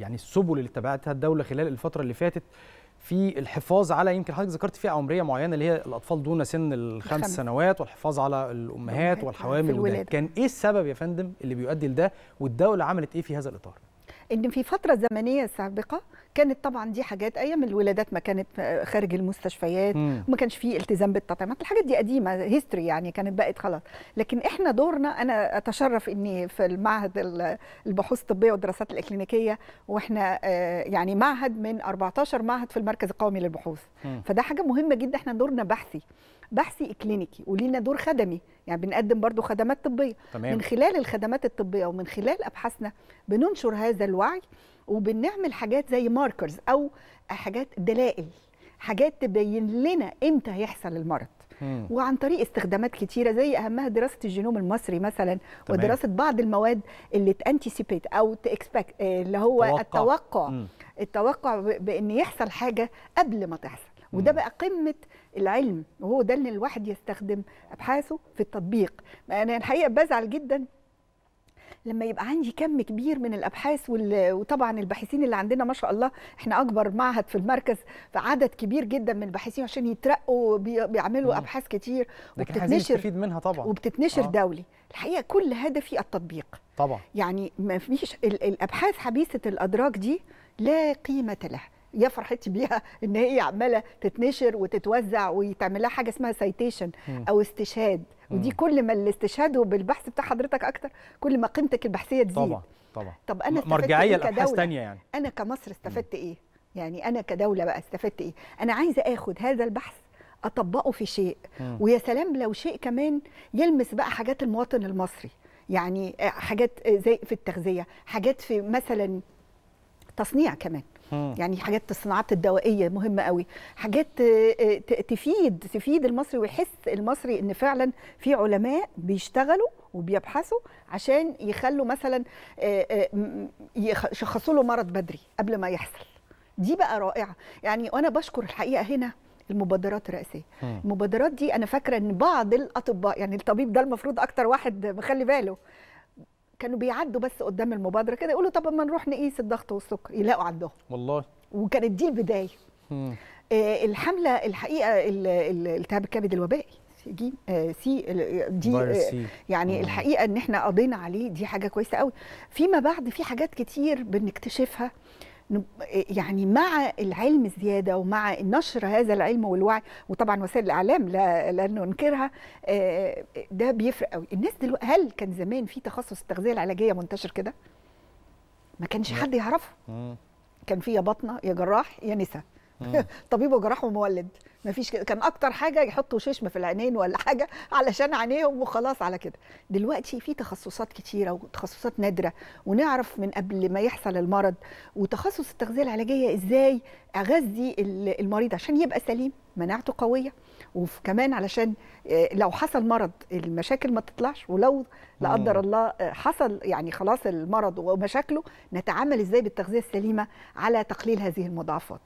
يعني السبل اللي اتبعتها الدوله خلال الفتره اللي فاتت في الحفاظ على يمكن حضرتك ذكرت فيها عمريه معينه اللي هي الاطفال دون سن الخمس الخم. سنوات والحفاظ على الامهات والحوامل كان ايه السبب يا فندم اللي بيؤدي لده والدوله عملت ايه في هذا الاطار؟ ان في فتره زمنيه سابقه كانت طبعا دي حاجات ايام الولادات ما كانت آه، خارج المستشفيات وما كانش في التزام بالتطعيمات الحاجات دي قديمه هيستوري يعني كانت بقت خلاص لكن احنا دورنا انا اتشرف اني في المعهد البحوث الطبيه والدراسات الاكلينيكيه واحنا آه، يعني معهد من 14 معهد في المركز القومي للبحوث فده حاجه مهمه جدا احنا دورنا بحثي بحثي اكلينيكي ولينا دور خدمي يعني بنقدم برضو خدمات طبية تمام. من خلال الخدمات الطبية ومن خلال أبحاثنا بننشر هذا الوعي وبنعمل حاجات زي ماركرز أو حاجات دلائل حاجات تبين لنا إمتى هيحصل المرض مم. وعن طريق استخدامات كتيرة زي أهمها دراسة الجينوم المصري مثلا تمام. ودراسة بعض المواد اللي تأنتيسيبيت أو تأكسبكت اللي هو توقع. التوقع مم. التوقع بأن يحصل حاجة قبل ما تحصل وده بقى قمه العلم وهو ده اللي الواحد يستخدم ابحاثه في التطبيق انا الحقيقه بزعل جدا لما يبقى عندي كم كبير من الابحاث وطبعا الباحثين اللي عندنا ما شاء الله احنا اكبر معهد في المركز فعدد كبير جدا من الباحثين عشان يترقوا بيعملوا آه. ابحاث كتير وبتتنشر لكن منها طبعا وبتتنشر آه. دولي الحقيقه كل هدفي التطبيق طبعا يعني ما فيش الابحاث حبيسه الادراك دي لا قيمه لها يا فرحتي بيها ان هي عماله تتنشر وتتوزع ويتعمل لها حاجه اسمها سايتيشن او استشهاد ودي كل ما الاستشهاد وبالبحث بتاع حضرتك اكتر كل ما قيمتك البحثيه تزيد طبعا طبعا طب انا مرجعيه إيه لابحاث ثانيه يعني انا كمصر استفدت ايه؟ يعني انا كدوله بقى استفدت ايه؟ انا عايزه اخد هذا البحث اطبقه في شيء مم. ويا سلام لو شيء كمان يلمس بقى حاجات المواطن المصري يعني آه، حاجات آه، زي في التغذيه حاجات في مثلا تصنيع كمان يعني حاجات الصناعات الدوائيه مهمه قوي حاجات آه، آه، تفيد تفيد المصري ويحس المصري ان فعلا في علماء بيشتغلوا وبيبحثوا عشان يخلوا مثلا آه، يشخصوا له مرض بدري قبل ما يحصل دي بقى رائعه يعني وانا بشكر الحقيقه هنا المبادرات الرئاسيه المبادرات دي انا فاكره ان بعض الاطباء يعني الطبيب ده المفروض اكتر واحد مخلي باله كانوا بيعدوا بس قدام المبادره كده يقولوا طب ما نروح نقيس الضغط والسكر يلاقوا عندهم والله وكانت دي البدايه آه الحمله الحقيقه الالتهاب الكبد الوبائي جي آه سي دي آه يعني مم. الحقيقه ان احنا قضينا عليه دي حاجه كويسه قوي فيما بعد في حاجات كتير بنكتشفها آه يعني مع العلم الزياده ومع نشر هذا العلم والوعي وطبعا وسائل الاعلام لا لا ننكرها آه، ده بيفرق قوي الناس دلوقتي هل كان زمان في تخصص التغذيه العلاجيه منتشر كده ما كانش حد يعرفه كان في يا بطنه يا جراح يا نسا آه. طبيب وجراح ومولد ما فيش كده كان اكتر حاجه يحطوا ششم في العينين ولا حاجه علشان عينيهم وخلاص على كده دلوقتي في تخصصات كتيره وتخصصات نادره ونعرف من قبل ما يحصل المرض وتخصص التغذيه العلاجيه ازاي اغذي المريض عشان يبقى سليم مناعته قويه وكمان علشان آه، لو حصل مرض المشاكل ما تطلعش ولو لا قدر الله آه، حصل يعني خلاص المرض ومشاكله نتعامل ازاي بالتغذيه السليمه على تقليل هذه المضاعفات